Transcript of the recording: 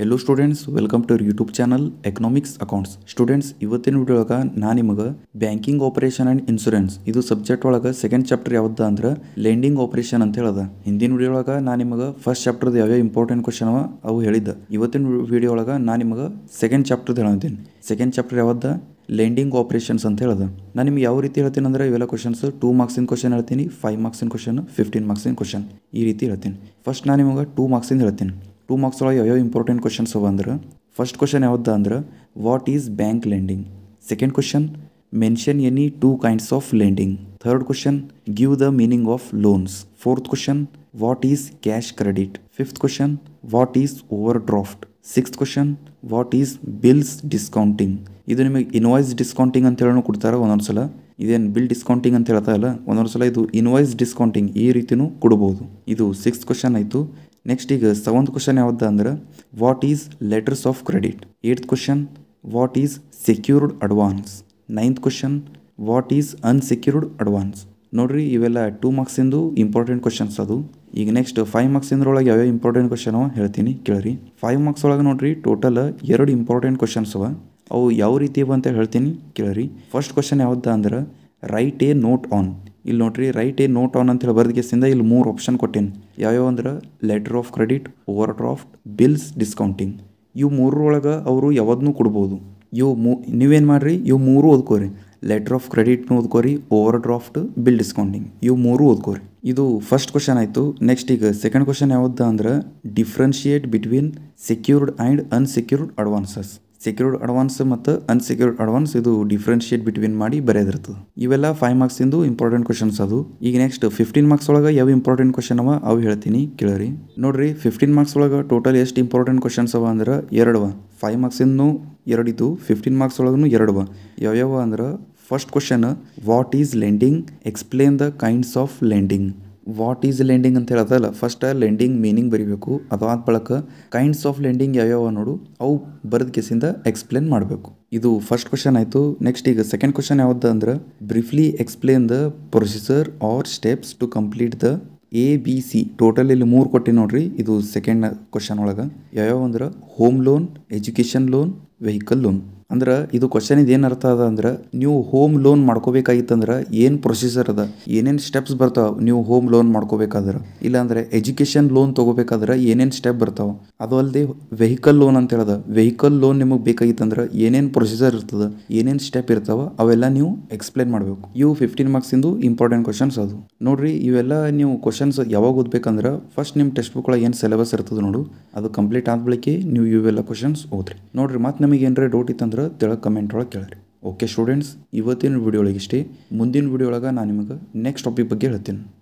hello students welcome to our YouTube channel economics accounts students ಇವತ್ತಿನ ಒಳಗೆ ನಾ ನಿಮಗೆ ಬ್ಯಾಂಕಿಂಗ್ ಆಪರೇಷನ್ ಆ್ಯಂಡ್ ಇನ್ಶೂರೆನ್ಸ್ ಇದು ಸಬ್ಜೆಕ್ಟ್ ಒಳಗೆ ಸೆಕೆಂಡ್ ಚಾಪ್ಟರ್ ಯಾವ್ದು ಅಂದ್ರೆ ಲೆಂಡಿಂಗ್ ಆಪರೇಷನ್ ಅಂತ ಹೇಳದ ಹಿಂದಿನ ವಿಡಿಯೋ ಒಳಗೆ ನಾ ನಿಮಗೆ ಫಸ್ಟ್ ಚಾಪ್ಟರ್ದು ಯಾವ್ಯಾವ ಇಂಪಾರ್ಟೆಂಟ್ ಕ್ವಶನ್ ಅವ ಅವು ಹೇಳಿದ್ದ ಇವತ್ತಿನ ವಿಡಿಯೋ ಒಳಗೆ ನಾ ನಿಮಗೆ ಸೆಕೆಂಡ್ ಚಾಪ್ಟರ್ ಹೇಳಂತೀನಿ ಸೆಕೆಂಡ್ ಚಾಪ್ಟರ್ ಯಾವ್ದು ಲೆಂಡಿಂಗ್ ಆಪರೇಷನ್ಸ್ ಅಂತ ಹೇಳ್ದೆ ನಾನು ನಿಮ್ಗೆ ಯಾವ ರೀತಿ ಹೇಳ್ತೀನಿ ಅಂದ್ರೆ ಇವೆಲ್ಲ ಕ್ವಶನ್ಸ್ ಟೂ ಮಾರ್ಕ್ಸಿನ ಕ್ವಶನ್ ಹೇಳ್ತೀನಿ ಫೈವ್ ಮಾರ್ಕ್ಸಿನ ಕ್ವಶನ್ ಫಿಫ್ಟೀನ್ ಮಾರ್ಕ್ಸಿನ ಕ್ವಶನ್ ಈ ರೀತಿ ಹೇಳ್ತೀನಿ ಫಸ್ಟ್ ನಾನು ನಿಮಗೆ ಟೂ ಮಾರ್ಕ್ಸಿಂದ ಹೇಳ್ತೀನಿ ಟೂ ಮಾರ್ಕ್ಸ್ ಒಳಗೆ ಯಾವ್ಯಾವ ಇಂಪಾರ್ಟೆಂಟ್ ಕ್ವಶನ್ಸ್ ಅವ ಅಂದ್ರೆ ಫಸ್ಟ್ ಕ್ವಶನ್ ಯಾವ್ದು ಅಂದ್ರೆ what is bank lending second question mention any two kinds of lending third question give the meaning of loans fourth question what is cash credit fifth question what is overdraft sixth question what is bills discounting ಇದು ನಿಮಗೆ invoice discounting ಅಂತ ಹೇಳೋ ಕೊಡ್ತಾರೆ ಒಂದೊಂದು ಸಲ ಇದೇನು bill discounting ಅಂತ ಹೇಳ್ತಾ ಇಲ್ಲ ಒಂದೊಂದು ಸಲ ಇದು ಇನ್ವಾಯ್ಸ್ ಡಿಸ್ಕೌಂಟಿಂಗ್ ಈ ರೀತಿಯೂ ಕೊಡ್ಬೋದು ಇದು ಸಿಕ್ಸ್ತ್ ಕ್ವಶನ್ ಆಯಿತು ನೆಕ್ಸ್ಟ್ ಈಗ ಸೆವೆಂತ್ ಕ್ವಶನ್ ಯಾವ್ದ ಅಂದ್ರೆ what is letters of credit eighth question what is secured advance ninth question what is unsecured advance ನೋಡ್ರಿ ಇವೆಲ್ಲ ಟೂ ಮಾರ್ಕ್ಸಿಂದು ಇಂಪಾರ್ಟೆಂಟ್ ಕ್ವಶನ್ಸ್ ಅದು ಈಗ ನೆಕ್ಸ್ಟ್ ಫೈವ್ ಮಾರ್ಕ್ಸಿಂದ್ರೊಳಗೆ ಯಾವ್ಯಾವ ಇಂಪಾರ್ಟೆಂಟ್ ಕ್ವಶನ್ ಹೇಳ್ತೀನಿ ಕೇಳ್ರಿ ಫೈವ್ ಮಾರ್ಕ್ಸ್ ಒಳಗೆ ನೋಡ್ರಿ ಟೋಟಲ್ ಎರಡು ಇಂಪಾರ್ಟೆಂಟ್ ಕ್ವಶನ್ಸ್ ಅವ ಅವು ಯಾವ ರೀತಿ ಅಂತ ಹೇಳ್ತೀನಿ ಕೇಳ್ರಿ ಫಸ್ಟ್ ಕ್ವಶನ್ ಯಾವ್ದು ಅಂದ್ರೆ ರೈಟ್ ಎ ನೋಟ್ ಆನ್ ಇಲ್ಲಿ ನೋಡ್ರಿ ರೈಟ್ ಏ ನೋಟ್ ಆನ್ ಅಂತ ಹೇಳಿ ಬರ್ದಗೆಸಿಂದ ಇಲ್ಲಿ ಮೂರು ಆಪ್ಷನ್ ಕೊಟ್ಟೇನು ಯಾವ್ಯಾವ ಅಂದ್ರೆ letter of credit overdraft bills discounting ಇವು ಮೂರರೊಳಗೆ ಅವರು ಯಾವ್ದನ್ನೂ ಕೊಡ್ಬೋದು ಇವು ಮೂ ನೀವೇನು ಮಾಡಿರಿ ಇವು ಮೂರು ಓದ್ಕೋರಿ ಲೆಟರ್ ಆಫ್ ಕ್ರೆಡಿಟ್ನು ಓದ್ಕೋರಿ ಓವರ್ ಡ್ರಾಫ್ಟ್ ಬಿಲ್ ಡಿಸ್ಕೌಂಟಿಂಗ್ ಇವು ಮೂರು ಓದ್ಕೋರಿ ಇದು ಫಸ್ಟ್ ಕ್ವಶನ್ ಆಯಿತು ನೆಕ್ಸ್ಟ್ ಈಗ ಸೆಕೆಂಡ್ ಕ್ವಶನ್ ಯಾವ್ದು ಅಂದ್ರೆ differentiate between secured and unsecured advances secured advance ಮತ್ತು ಅನ್ಸೆಕ್ಯೂರ್ಡ್ ಅಡ್ವಾನ್ಸ್ ಇದು ಡಿಫ್ರೆನ್ಶಿಯೇಟ್ ಬಿಟ್ವೀನ್ ಮಾಡಿ ಬರೆಯದಿರ್ತದೆ ಇವೆಲ್ಲ ಫೈವ್ ಇಂದು ಇಂಪಾರ್ಟೆಂಟ್ ಕ್ವಶನ್ಸ್ ಅದು ಈಗ ನೆಕ್ಸ್ಟ್ ಫಿಫ್ಟೀನ್ ಮಾರ್ಕ್ಸ್ ಒಳಗೆ ಯಾವ ಇಂಪಾರ್ಟೆಂಟ್ ಕ್ವಶನ್ ಅವ ಅವು ಹೇಳ್ತೀನಿ ಕೇಳರಿ ನೋಡ್ರಿ ಫಿಫ್ಟೀನ್ ಮಾರ್ಕ್ಸ್ ಒಳಗೆ ಟೋಟಲ್ ಎಷ್ಟು ಇಂಪಾರ್ಟೆಂಟ್ ಕ್ವಶನ್ಸ್ ಅವ ಅಂದ್ರೆ ಎರಡವ ಫೈವ್ ಎರಡು ಎರಡಿದು ಫಿಫ್ಟೀನ್ ಮಾರ್ಕ್ಸ್ ಒಳಗೂ ಎರಡವ ಯಾವ್ಯಾವ ಅಂದ್ರೆ first question what is lending explain the kinds of lending what is lending ಅಂತ ಹೇಳೋದಲ್ಲ ಫಸ್ಟ್ ಲೆಂಡಿಂಗ್ ಮೀನಿಂಗ್ ಬರಿಬೇಕು ಅದಾದ ಬಳಕ ಕೈಂಡ್ಸ್ ಆಫ್ ಲೆಂಡಿಂಗ್ ಯಾವ್ಯಾವ ನೋಡು ಅವು ಬರೆದ ಕೇಸಿಂದ ಎಕ್ಸ್ಪ್ಲೇನ್ ಮಾಡಬೇಕು ಇದು ಫಸ್ಟ್ ಕ್ವಶನ್ ಆಯಿತು ನೆಕ್ಸ್ಟ್ ಈಗ ಸೆಕೆಂಡ್ ಕ್ವಶನ್ ಯಾವ್ದು ಅಂದ್ರೆ briefly explain the procedure or steps to complete the A B C total ಇಲ್ಲಿ ಮೂರು ಕೊಟ್ಟಿ ನೋಡ್ರಿ ಇದು ಸೆಕೆಂಡ್ ಕ್ವಶನ್ ಒಳಗೆ ಯಾವ್ಯಾವ ಅಂದ್ರೆ home loan education loan vehicle loan ಅಂದ್ರೆ ಇದು ಕ್ವಶನ್ ಇದು ಏನು ಅರ್ಥ ಅದ ಅಂದ್ರೆ ನೀವು ಹೋಮ್ ಲೋನ್ ಮಾಡ್ಕೋಬೇಕಾಗಿತ್ತಂದ್ರೆ ಏನು ಪ್ರೊಸೀಜರ್ ಅದ ಏನೇನು ಸ್ಟೆಪ್ಸ್ ಬರ್ತಾವ ನೀವು ಹೋಮ್ ಲೋನ್ ಮಾಡ್ಕೋಬೇಕಾದ್ರೆ ಇಲ್ಲಾಂದ್ರೆ ಎಜುಕೇಷನ್ ಲೋನ್ ತೊಗೋಬೇಕಾದ್ರೆ ಏನೇನು ಸ್ಟೆಪ್ ಬರ್ತಾವ ಅದು ಅಲ್ಲದೆ ವೆಹಿಕಲ್ ಲೋನ್ ಅಂತ ಹೇಳದ ವೆಹಿಕಲ್ ಲೋನ್ ನಿಮಗೆ ಬೇಕಾಗಿತ್ತಂದ್ರೆ ಏನೇನು ಪ್ರೊಸೀಜರ್ ಇರ್ತದೆ ಏನೇನು ಸ್ಟೆಪ್ ಇರ್ತಾವ ಅವೆಲ್ಲ ನೀವು ಎಕ್ಸ್ಪ್ಲೇನ್ ಮಾಡಬೇಕು ಇವು ಫಿಫ್ಟೀನ್ ಮಾರ್ಕ್ಸ್ ಇಂದು ಇಂಪಾರ್ಟೆಂಟ್ ಕ್ವಶನ್ಸ್ ಅದು ನೋಡ್ರಿ ಇವೆಲ್ಲ ನೀವು ಕ್ವಶನ್ಸ್ ಯಾವಾಗ ಓದ್ಬೇಕಂದ್ರೆ ಫಸ್ಟ್ ನಿಮ್ಮ ಟೆಕ್ಸ್ಟ್ ಬುಕ್ ಒಳಗೆ ಏನು ಸಿಲೆಬಸ್ ಇರ್ತದೆ ನೋಡು ಅದು ಕಂಪ್ಲೀಟ್ ಆದ ಬಳಿಕ ನೀವು ಇವೆಲ್ಲ ಕ್ವಶನ್ಸ್ ಓದ್ರಿ ನೋಡ್ರಿ ಮತ್ತೆ ನಮಗೆ ಏನಾರ ಡೌಟ್ ಇತ್ತಂದ್ರೆ ಅನ್ಸತ್ತ ಕಮೆಂಟ್ ಒಳಗೆ ಕೇಳಿರಿ ಓಕೆ ಸ್ಟೂಡೆಂಟ್ಸ್ ಇವತ್ತಿನ ವಿಡಿಯೋ ಒಳಗೆ ಇಷ್ಟೇ ಮುಂದಿನ ವಿಡಿಯೋ ಒಳಗೆ ನಾನು ನಿಮಗೆ ನೆಕ್ಸ್ಟ್ ಟಾಪಿಕ್ ಬಗ್ಗೆ ಹೇಳ್ತೀನಿ